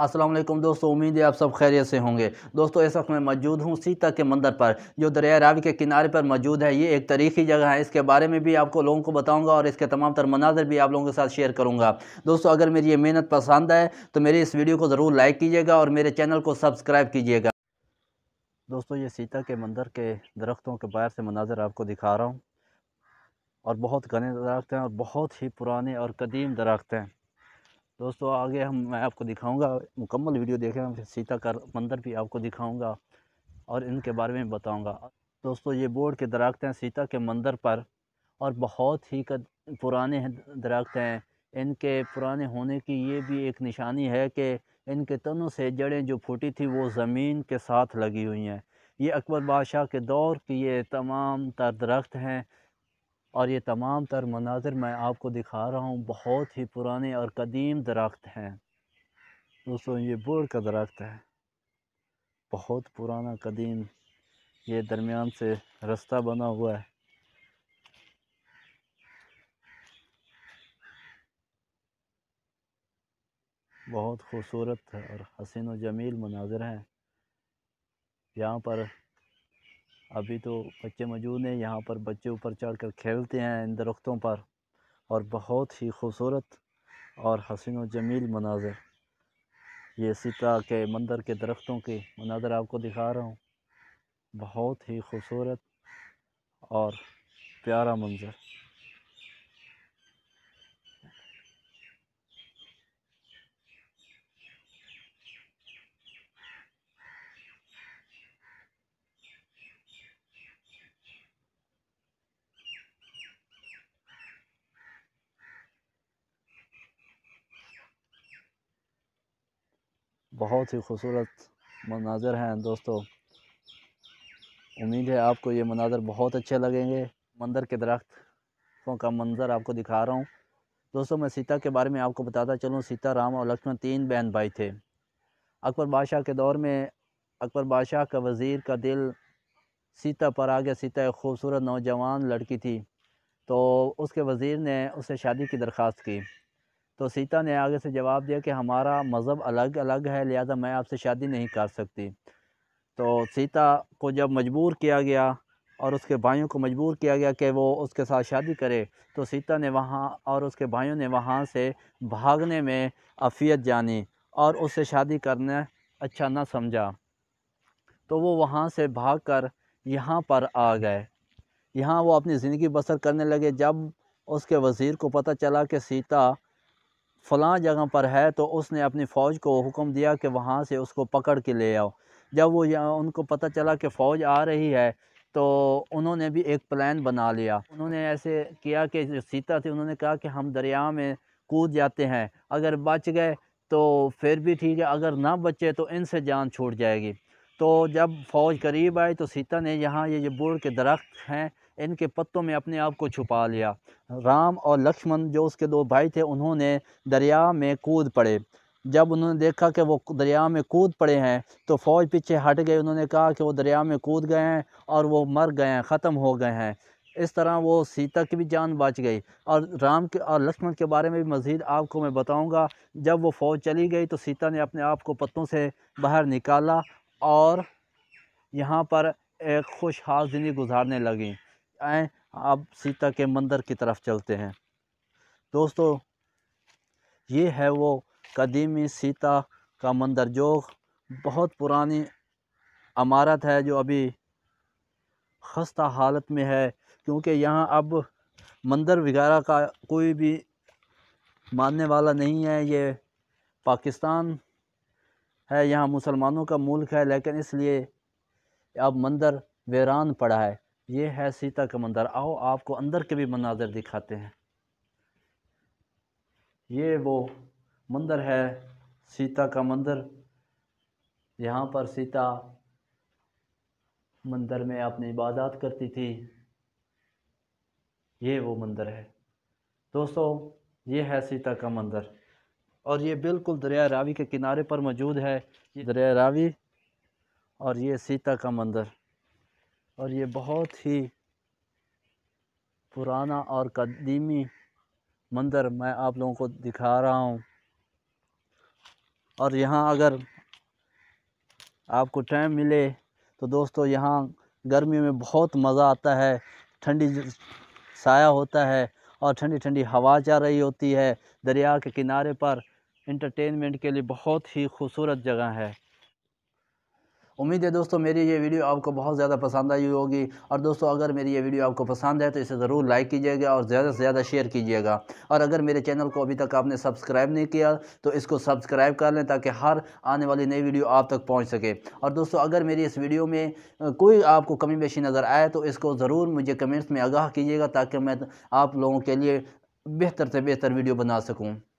असलम दोस्तों उम्मीद है आप सब खैरियत से होंगे दोस्तों इस वक्त मैं मौजूद हूँ सीता के मंदिर पर जो दरिया रावी के किनारे पर मौजूद है ये एक तारीखी जगह है इसके बारे में भी आपको लोगों को बताऊँगा और इसके तमाम तर मनाजर भी आप लोगों के साथ शेयर करूँगा दोस्तों अगर मेरी ये मेहनत पसंद आए तो मेरे इस वीडियो को ज़रूर लाइक कीजिएगा और मेरे चैनल को सब्सक्राइब कीजिएगा दोस्तों ये सीता के मंदिर के दरख्तों के बाहर से मनाजर आपको दिखा रहा हूँ और बहुत घने दरख्त हैं और बहुत ही पुराने और कदीम दरख्त हैं दोस्तों आगे हम मैं आपको दिखाऊंगा मुकम्मल वीडियो देखें सीता का मंदिर भी आपको दिखाऊंगा और इनके बारे में बताऊंगा दोस्तों ये बोर्ड के दरख्त हैं सीता के मंदिर पर और बहुत ही कद, पुराने दरख्त हैं इनके पुराने होने की ये भी एक निशानी है कि इनके तनों से जड़ें जो फूटी थी वो ज़मीन के साथ लगी हुई हैं ये अकबर बादशाह के दौर की ये तमाम तर दरख्त हैं और ये तमाम तर मनाजिर मैं आपको दिखा रहा हूँ बहुत ही पुराने और कदीम दरख्त हैं दोस्तों ये बोर्ड का दरख्त है बहुत पुराना कदीम ये दरमियान से रास्ता बना हुआ है बहुत खूबसूरत और हसीन व जमील मनाजिर हैं यहाँ पर अभी तो बच्चे मौजूद हैं यहाँ पर बच्चे ऊपर चढ़ कर खेलते हैं इन दरख्तों पर और बहुत ही खूबसूरत और व जमील मनाजर ये सीता के मंदिर के दरख्तों के मनाजर आपको दिखा रहा हूँ बहुत ही खूबसूरत और प्यारा मंजर बहुत ही खूबसूरत मनाज़र हैं दोस्तों उम्मीद है आपको ये मनाज़र बहुत अच्छे लगेंगे मंदिर के दरख्तों का मंज़र आपको दिखा रहा हूँ दोस्तों मैं सीता के बारे में आपको बताता चलूँ सीता राम और लक्ष्मण तीन बहन भाई थे अकबर बादशाह के दौर में अकबर बादशाह का वज़ीर का दिल सीता पर आ गया सीता एक खूबसूरत नौजवान लड़की थी तो उसके वज़ीर ने उससे शादी की दरख्वास्त की तो सीता ने आगे से जवाब दिया कि हमारा मज़हब अलग अलग है लिहाजा मैं आपसे शादी नहीं कर सकती तो सीता को जब मजबूर किया गया और उसके भाइयों को मजबूर किया गया कि वो उसके साथ शादी करे तो सीता ने वहाँ और उसके भाइयों ने वहाँ से भागने में अफियत जानी और उससे शादी करना अच्छा ना समझा तो वो वहाँ से भाग कर यहाँ पर आ गए यहाँ वो अपनी ज़िंदगी बसर करने लगे जब उसके वज़ीर को पता चला कि सीता फ़लाँ जगह पर है तो उसने अपनी फ़ौज को हुक्म दिया कि वहाँ से उसको पकड़ के ले आओ जब वो उनको पता चला कि फ़ौज आ रही है तो उन्होंने भी एक प्लान बना लिया उन्होंने ऐसे किया कि जो सीता थी उन्होंने कहा कि हम दरिया में कूद जाते हैं अगर बच गए तो फिर भी ठीक है अगर ना बचे तो इनसे जान छूट जाएगी तो जब फ़ौज करीब आई तो सीता ने यहाँ ये जो बूढ़ के दरख्त हैं इनके पत्तों में अपने आप को छुपा लिया राम और लक्ष्मण जो उसके दो भाई थे उन्होंने दरिया में कूद पड़े जब उन्होंने देखा कि वो दरिया में कूद पड़े हैं तो फ़ौज पीछे हट गई उन्होंने कहा कि वो दरिया में कूद गए हैं और वो मर गए हैं ख़त्म हो गए हैं इस तरह वो सीता की भी जान बच गई और राम के और लक्ष्मण के बारे में भी मज़ीद आपको मैं बताऊंगा जब वो फ़ौज चली गई तो सीता ने अपने आप को पत्तों से बाहर निकाला और यहाँ पर एक खुशहाल ज़िंदगी गुजारने लगी आए अब सीता के मंदिर की तरफ चलते हैं दोस्तों ये है वो कदीमी सीता का मंदिर जो बहुत पुरानी अमारत है जो अभी खस्ता हालत में है क्योंकि यहाँ अब मंदिर वगैरह का कोई भी मानने वाला नहीं है ये पाकिस्तान है यहाँ मुसलमानों का मुल्क है लेकिन इसलिए अब मंदिर वीरान पड़ा है ये है सीता का मंदिर आओ आपको अंदर के भी मनाजर दिखाते हैं ये वो मंदिर है सीता का मंदिर यहाँ पर सीता मंदिर में अपनी इबादत करती थी ये वो मंदिर है दोस्तों ये है सीता का मंदिर और ये बिल्कुल दरिया रावी के किनारे पर मौजूद है दरिया रावी और ये सीता का मंदिर और ये बहुत ही पुराना और कदीमी मंदिर मैं आप लोगों को दिखा रहा हूँ और यहाँ अगर आपको टाइम मिले तो दोस्तों यहाँ गर्मी में बहुत मज़ा आता है ठंडी साया होता है और ठंडी ठंडी हवा चल रही होती है दरिया के किनारे पर इंटरटेनमेंट के लिए बहुत ही खूबसूरत जगह है उम्मीद है दोस्तों मेरी ये वीडियो आपको बहुत ज़्यादा पसंद आई होगी और दोस्तों अगर मेरी ये वीडियो आपको पसंद है तो इसे ज़रूर लाइक कीजिएगा और ज़्यादा से ज़्यादा शेयर कीजिएगा और अगर मेरे चैनल को अभी तक आपने सब्सक्राइब नहीं किया तो इसको सब्सक्राइब कर लें ताकि हर आने वाली नई वीडियो आप तक पहुँच सके और दोस्तों अगर मेरी इस वीडियो में कोई आपको कमी पेशी नज़र आए तो इसको ज़रूर मुझे कमेंट्स में आगाह कीजिएगा ताकि मैं आप लोगों के लिए बेहतर से बेहतर वीडियो बना सकूँ